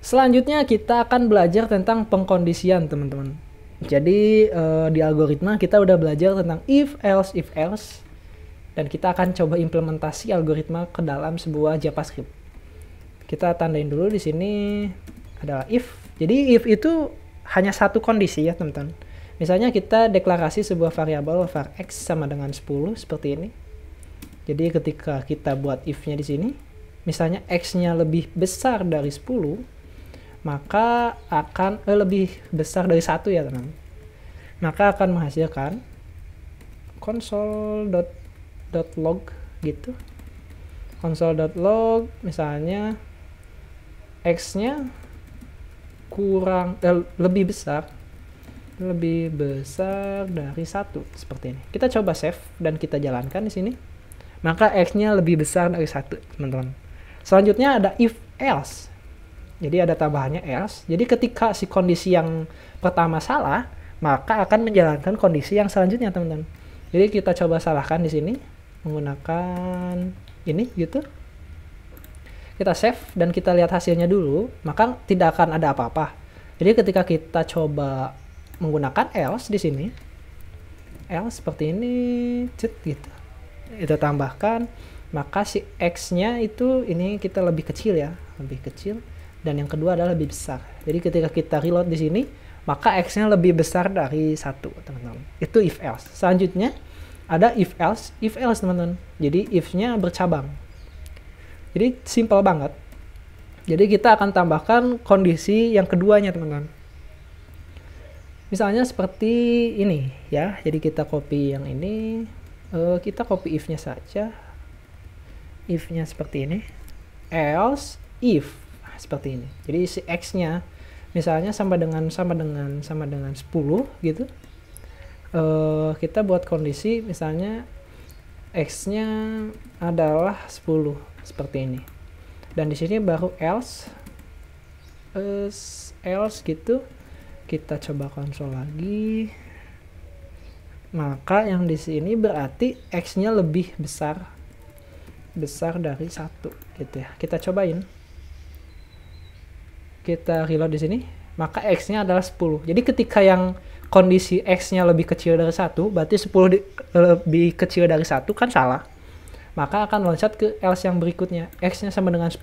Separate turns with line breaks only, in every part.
Selanjutnya kita akan belajar tentang pengkondisian teman-teman. Jadi uh, di algoritma kita udah belajar tentang if else if else dan kita akan coba implementasi algoritma ke dalam sebuah JavaScript. Kita tandain dulu di sini adalah if. Jadi if itu hanya satu kondisi ya teman-teman. Misalnya kita deklarasi sebuah variabel var x sama dengan 10 seperti ini. Jadi ketika kita buat if-nya di sini, misalnya x-nya lebih besar dari 10, maka akan eh, lebih besar dari satu ya teman maka akan menghasilkan console.log gitu console.log misalnya x-nya kurang eh, lebih besar lebih besar dari satu seperti ini kita coba save dan kita jalankan di sini maka x-nya lebih besar dari satu teman-teman selanjutnya ada if else jadi ada tambahannya else. Jadi ketika si kondisi yang pertama salah, maka akan menjalankan kondisi yang selanjutnya, teman-teman. Jadi kita coba salahkan di sini menggunakan ini gitu. Kita save dan kita lihat hasilnya dulu, maka tidak akan ada apa-apa. Jadi ketika kita coba menggunakan else di sini else seperti ini cet gitu. Itu tambahkan maka si x-nya itu ini kita lebih kecil ya, lebih kecil dan yang kedua adalah lebih besar. Jadi ketika kita reload di sini, maka x-nya lebih besar dari satu, teman-teman. Itu if else. Selanjutnya ada if else, if else, teman-teman. Jadi if-nya bercabang. Jadi simple banget. Jadi kita akan tambahkan kondisi yang keduanya, teman-teman. Misalnya seperti ini, ya. Jadi kita copy yang ini, uh, kita copy if-nya saja. If-nya seperti ini. Else if seperti ini. Jadi isi x-nya misalnya sama dengan sama dengan sama dengan 10 gitu. Uh, kita buat kondisi misalnya x-nya adalah 10 seperti ini. Dan di sini baru else uh, else gitu. Kita coba konsol lagi maka yang di sini berarti x-nya lebih besar besar dari satu gitu ya kita cobain kita reload di sini, maka X-nya adalah 10. Jadi ketika yang kondisi X-nya lebih kecil dari satu, berarti 10 di, lebih kecil dari satu kan salah. Maka akan loncat ke else yang berikutnya. X-nya sama dengan 10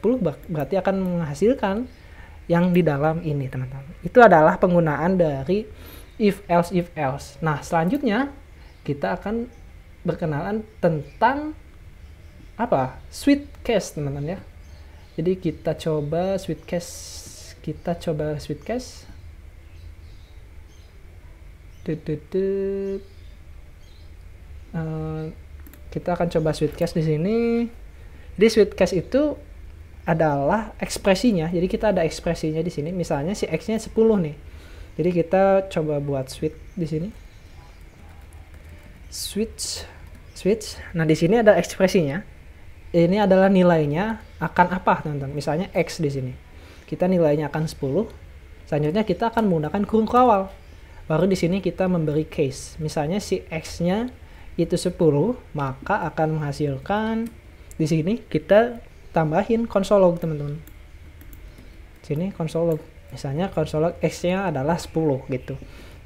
berarti akan menghasilkan yang di dalam ini, teman-teman. Itu adalah penggunaan dari if else if else. Nah, selanjutnya kita akan berkenalan tentang apa? Sweet case, teman-teman ya. Jadi kita coba sweet case kita coba switchcast Dududud. Uh, eh, kita akan coba cash di sini di sweet cash itu adalah ekspresinya jadi kita ada ekspresinya di sini misalnya si x nya 10 nih jadi kita coba buat switch di sini switch switch nah di sini ada ekspresinya ini adalah nilainya akan apa teman-teman misalnya x di sini kita nilainya akan 10. Selanjutnya kita akan menggunakan kurung kawal. Baru di sini kita memberi case. Misalnya si X-nya itu 10, maka akan menghasilkan di sini kita tambahin konsolog log teman-teman. Sini konsolog. log. Misalnya konsolog log X-nya adalah 10 gitu.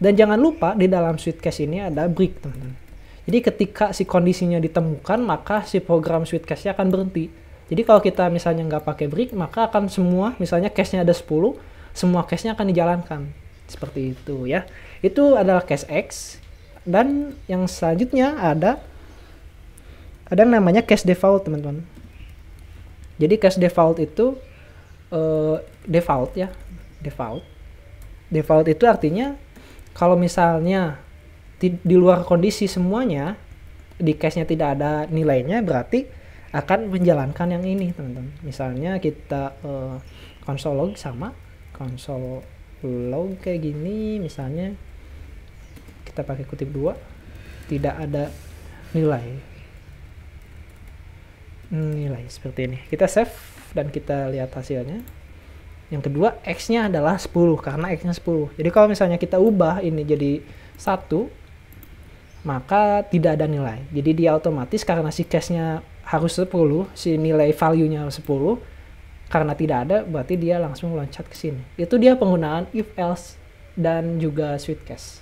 Dan jangan lupa di dalam switch case ini ada break teman-teman. Jadi ketika si kondisinya ditemukan, maka si program switch case-nya akan berhenti jadi kalau kita misalnya nggak pakai break, maka akan semua, misalnya cache-nya ada 10, semua cache-nya akan dijalankan. Seperti itu ya. Itu adalah cash X. Dan yang selanjutnya ada ada namanya cash default teman-teman. Jadi cash default itu uh, default ya, default. Default itu artinya kalau misalnya di, di luar kondisi semuanya di cache-nya tidak ada nilainya berarti akan menjalankan yang ini teman-teman misalnya kita uh, konsol log sama konsol log kayak gini misalnya kita pakai kutip dua tidak ada nilai nilai seperti ini kita save dan kita lihat hasilnya yang kedua x nya adalah 10 karena x nya 10 jadi kalau misalnya kita ubah ini jadi satu maka tidak ada nilai jadi dia otomatis karena si case nya harus 10, si nilai value-nya harus 10. Karena tidak ada, berarti dia langsung loncat ke sini. Itu dia penggunaan if else dan juga sweet case.